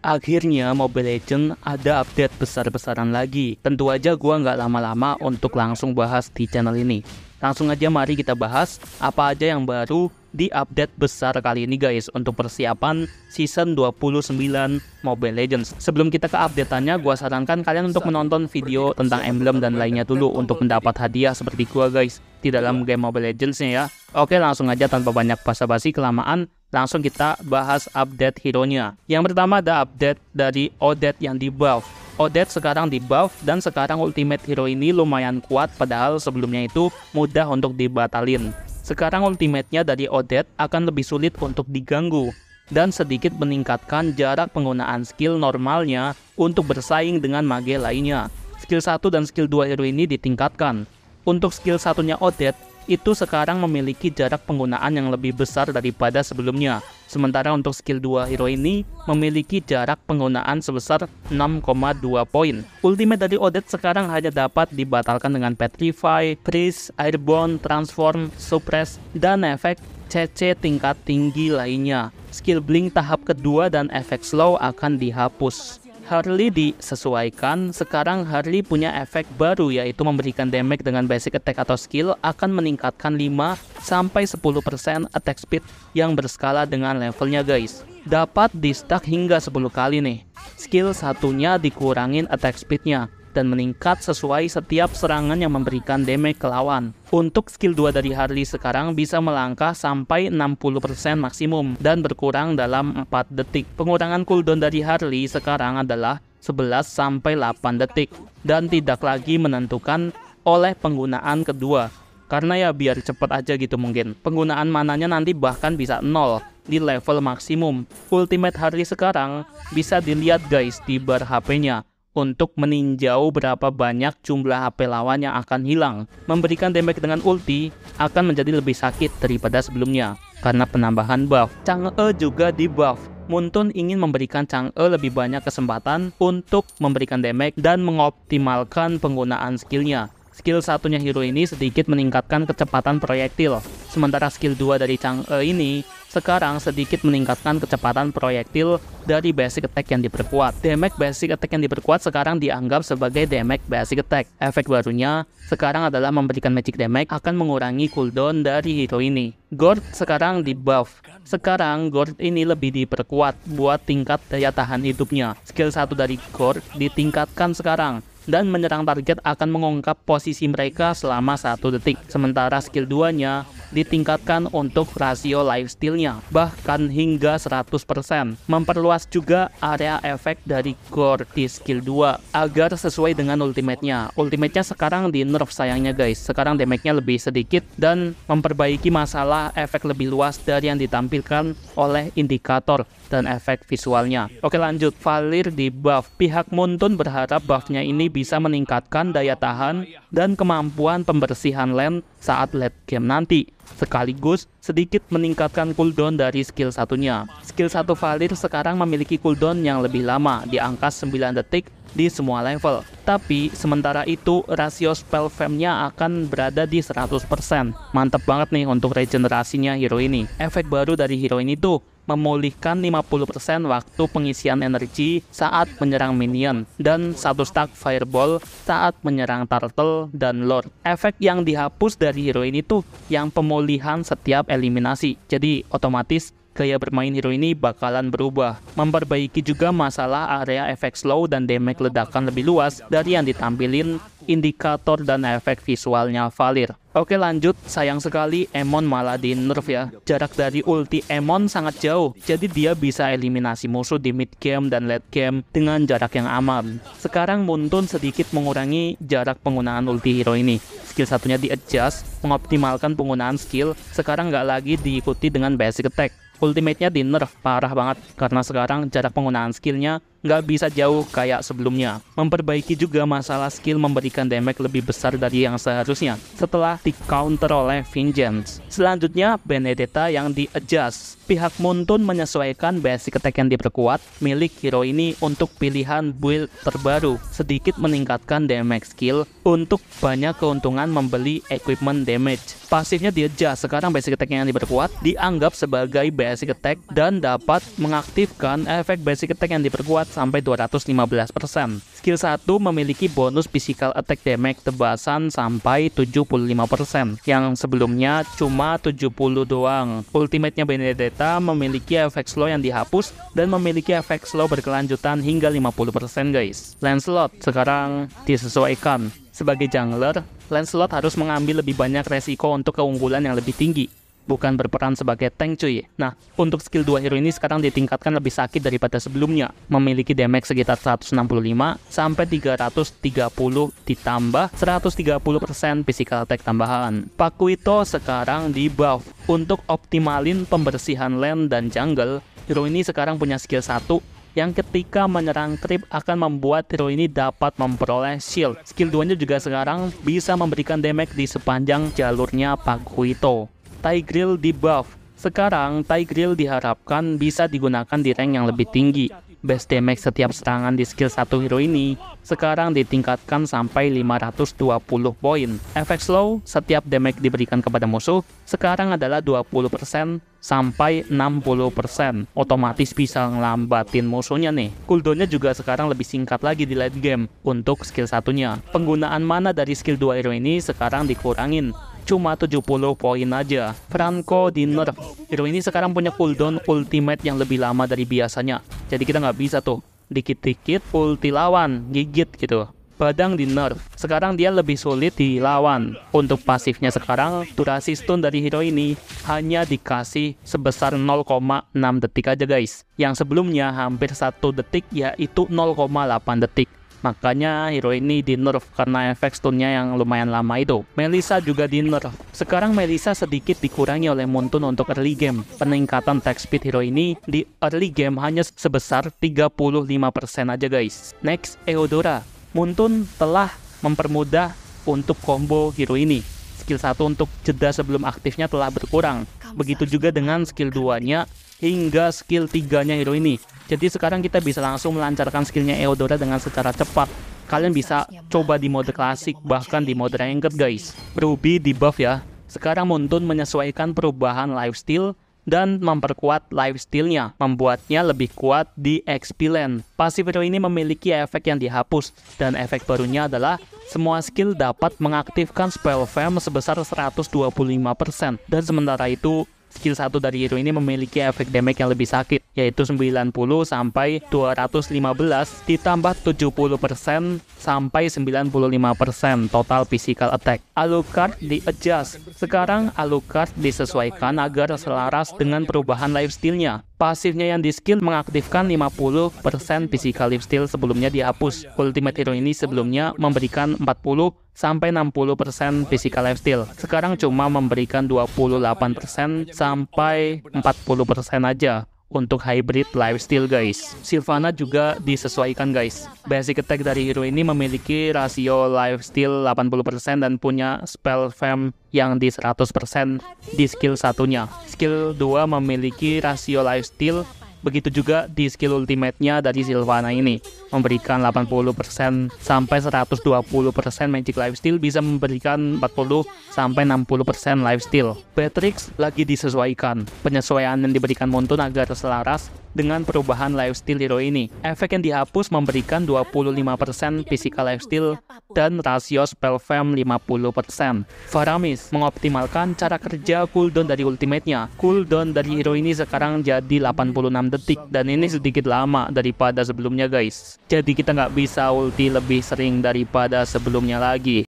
Akhirnya Mobile Legends ada update besar-besaran lagi. Tentu aja gua nggak lama-lama untuk langsung bahas di channel ini. Langsung aja mari kita bahas apa aja yang baru di update besar kali ini guys untuk persiapan season 29 Mobile Legends. Sebelum kita ke updateannya, gua sarankan kalian untuk menonton video tentang emblem dan lainnya dulu untuk mendapat hadiah seperti gua guys di dalam game Mobile legends ya. Oke, langsung aja tanpa banyak basa-basi kelamaan, langsung kita bahas update hero-nya. Yang pertama ada update dari Odette yang di buff. Odette sekarang di buff dan sekarang ultimate hero ini lumayan kuat padahal sebelumnya itu mudah untuk dibatalin. Sekarang ultimate-nya dari Odette akan lebih sulit untuk diganggu dan sedikit meningkatkan jarak penggunaan skill normalnya untuk bersaing dengan mage lainnya. Skill 1 dan skill 2 hero ini ditingkatkan. Untuk skill satunya Odette, itu sekarang memiliki jarak penggunaan yang lebih besar daripada sebelumnya. Sementara untuk skill 2 hero ini memiliki jarak penggunaan sebesar 6,2 poin. Ultimate dari Odette sekarang hanya dapat dibatalkan dengan Petrify, Freeze, Airborne, Transform, Suppress, dan efek CC tingkat tinggi lainnya. Skill Blink tahap kedua dan efek slow akan dihapus. Harley disesuaikan, sekarang Harley punya efek baru yaitu memberikan damage dengan basic attack atau skill akan meningkatkan 5 10% attack speed yang berskala dengan levelnya guys. Dapat di stack hingga 10 kali nih. Skill satunya dikurangin attack speednya dan meningkat sesuai setiap serangan yang memberikan damage ke lawan. Untuk skill 2 dari Harley sekarang bisa melangkah sampai 60% maksimum dan berkurang dalam 4 detik. Pengurangan cooldown dari Harley sekarang adalah 11 sampai 8 detik dan tidak lagi menentukan oleh penggunaan kedua. Karena ya biar cepet aja gitu mungkin. Penggunaan mananya nanti bahkan bisa nol di level maksimum. Ultimate Harley sekarang bisa dilihat guys di bar HP-nya untuk meninjau berapa banyak jumlah HP lawan yang akan hilang. Memberikan damage dengan ulti akan menjadi lebih sakit daripada sebelumnya karena penambahan buff. Chang'e juga di buff. Muntun ingin memberikan Chang'e lebih banyak kesempatan untuk memberikan damage dan mengoptimalkan penggunaan skillnya. Skill satunya hero ini sedikit meningkatkan kecepatan proyektil, sementara skill 2 dari Chang'e ini sekarang sedikit meningkatkan kecepatan proyektil dari basic attack yang diperkuat. Damage basic attack yang diperkuat sekarang dianggap sebagai damage basic attack. Efek barunya sekarang adalah memberikan magic damage akan mengurangi cooldown dari hero ini. Gord sekarang di buff. Sekarang Gord ini lebih diperkuat buat tingkat daya tahan hidupnya. Skill 1 dari Gord ditingkatkan sekarang dan menyerang target akan mengungkap posisi mereka selama satu detik. Sementara skill 2-nya ditingkatkan untuk rasio lifestyle-nya, bahkan hingga 100%. Memperluas juga area efek dari gore di skill 2 agar sesuai dengan ultimate-nya. Ultimate-nya sekarang di nerf sayangnya guys, sekarang damage-nya lebih sedikit dan memperbaiki masalah efek lebih luas dari yang ditampilkan oleh indikator dan efek visualnya. Oke lanjut, Valir di buff. Pihak Montun berharap buff-nya ini bisa meningkatkan daya tahan dan kemampuan pembersihan lane saat late game nanti sekaligus sedikit meningkatkan cooldown dari skill satunya. Skill satu Valir sekarang memiliki cooldown yang lebih lama di angka 9 detik di semua level. Tapi sementara itu rasio spell fame akan berada di 100%. Mantap banget nih untuk regenerasinya hero ini. Efek baru dari hero ini tuh memulihkan 50% waktu pengisian energi saat menyerang minion dan satu stack fireball saat menyerang turtle dan lord. Efek yang dihapus dari hero ini tuh yang pemulihan setiap eliminasi. Jadi otomatis gaya bermain hero ini bakalan berubah. Memperbaiki juga masalah area efek slow dan damage ledakan lebih luas dari yang ditampilin indikator dan efek visualnya Valir. Oke lanjut, sayang sekali Emon malah di nerf ya. Jarak dari ulti Emon sangat jauh, jadi dia bisa eliminasi musuh di mid game dan late game dengan jarak yang aman. Sekarang Muntun sedikit mengurangi jarak penggunaan ulti hero ini. Skill satunya di adjust, mengoptimalkan penggunaan skill, sekarang nggak lagi diikuti dengan basic attack ultimate-nya di nerf parah banget karena sekarang jarak penggunaan skillnya nggak bisa jauh kayak sebelumnya. Memperbaiki juga masalah skill memberikan damage lebih besar dari yang seharusnya setelah di counter oleh Vengeance. Selanjutnya Benedetta yang di adjust. Pihak Moonton menyesuaikan basic attack yang diperkuat milik hero ini untuk pilihan build terbaru, sedikit meningkatkan damage skill untuk banyak keuntungan membeli equipment damage. Pasifnya di adjust, sekarang basic attack yang diperkuat dianggap sebagai basic attack dan dapat mengaktifkan efek basic attack yang diperkuat sampai 215%. Skill 1 memiliki bonus physical attack damage tebasan sampai 75% yang sebelumnya cuma 70 doang. Ultimate-nya Benedetta memiliki efek slow yang dihapus dan memiliki efek slow berkelanjutan hingga 50% guys. Lancelot sekarang disesuaikan. Sebagai jungler, Lancelot harus mengambil lebih banyak resiko untuk keunggulan yang lebih tinggi bukan berperan sebagai tank cuy. Nah, untuk skill 2 hero ini sekarang ditingkatkan lebih sakit daripada sebelumnya, memiliki damage sekitar 165 sampai 330 ditambah 130% physical attack tambahan. Pakuito sekarang di buff untuk optimalin pembersihan land dan jungle. Hero ini sekarang punya skill 1 yang ketika menyerang creep akan membuat hero ini dapat memperoleh shield. Skill 2-nya juga sekarang bisa memberikan damage di sepanjang jalurnya Pakuito. Thai Grill buff. Sekarang, Thai Grill diharapkan bisa digunakan di rank yang lebih tinggi. Best damage setiap serangan di skill 1 hero ini sekarang ditingkatkan sampai 520 poin. Efek slow, setiap damage diberikan kepada musuh sekarang adalah 20% sampai 60%. Otomatis bisa ngelambatin musuhnya nih. Cooldownnya juga sekarang lebih singkat lagi di late game untuk skill satunya. Penggunaan mana dari skill 2 hero ini sekarang dikurangin cuma 70 poin aja. Franco di nerf. Hero ini sekarang punya cooldown ultimate yang lebih lama dari biasanya. Jadi kita nggak bisa tuh dikit-dikit ulti lawan, gigit gitu. Badang di nerf. Sekarang dia lebih sulit dilawan. Untuk pasifnya sekarang, durasi stun dari hero ini hanya dikasih sebesar 0,6 detik aja guys. Yang sebelumnya hampir satu detik yaitu 0,8 detik. Makanya hero ini di nerf karena efek stunnya yang lumayan lama itu. Melisa juga di nerf. Sekarang Melisa sedikit dikurangi oleh Montun untuk early game. Peningkatan attack speed hero ini di early game hanya sebesar 35% aja guys. Next, Eodora. Montun telah mempermudah untuk combo hero ini. Skill 1 untuk jeda sebelum aktifnya telah berkurang. Begitu juga dengan skill 2-nya hingga skill 3-nya hero ini. Jadi sekarang kita bisa langsung melancarkan skillnya Eodora dengan secara cepat. Kalian bisa coba di mode klasik, bahkan di mode ranked guys. Ruby di buff ya. Sekarang Montun menyesuaikan perubahan lifestyle dan memperkuat lifestyle-nya, membuatnya lebih kuat di XP lane. Pasif hero ini memiliki efek yang dihapus, dan efek barunya adalah semua skill dapat mengaktifkan spell fam sebesar 125%, dan sementara itu skill 1 dari hero ini memiliki efek damage yang lebih sakit, yaitu 90 sampai 215 ditambah 70% sampai 95% total physical attack. Alucard di adjust. Sekarang Alucard disesuaikan agar selaras dengan perubahan lifestyle nya Pasifnya yang di skill mengaktifkan 50% physical lifesteal sebelumnya dihapus. Ultimate Hero ini sebelumnya memberikan 40 sampai 60% physical Life lifesteal. Sekarang cuma memberikan 28% sampai 40% aja untuk hybrid lifestyle guys. Silvana juga disesuaikan guys. Basic attack dari hero ini memiliki rasio lifestyle 80% dan punya spell fam yang di 100% di skill satunya. Skill 2 memiliki rasio lifestyle Begitu juga di skill ultimate-nya dari Silvana ini, memberikan 80% sampai 120% magic life steal bisa memberikan 40 sampai 60% steal Beatrix lagi disesuaikan. Penyesuaian yang diberikan Monton agar selaras dengan perubahan lifestyle Hero ini. Efek yang dihapus memberikan 25% physical lifestyle dan rasio spell fam 50%. Faramis mengoptimalkan cara kerja cooldown dari ultimate-nya. Cooldown dari hero ini sekarang jadi 86 detik dan ini sedikit lama daripada sebelumnya guys. Jadi kita nggak bisa ulti lebih sering daripada sebelumnya lagi.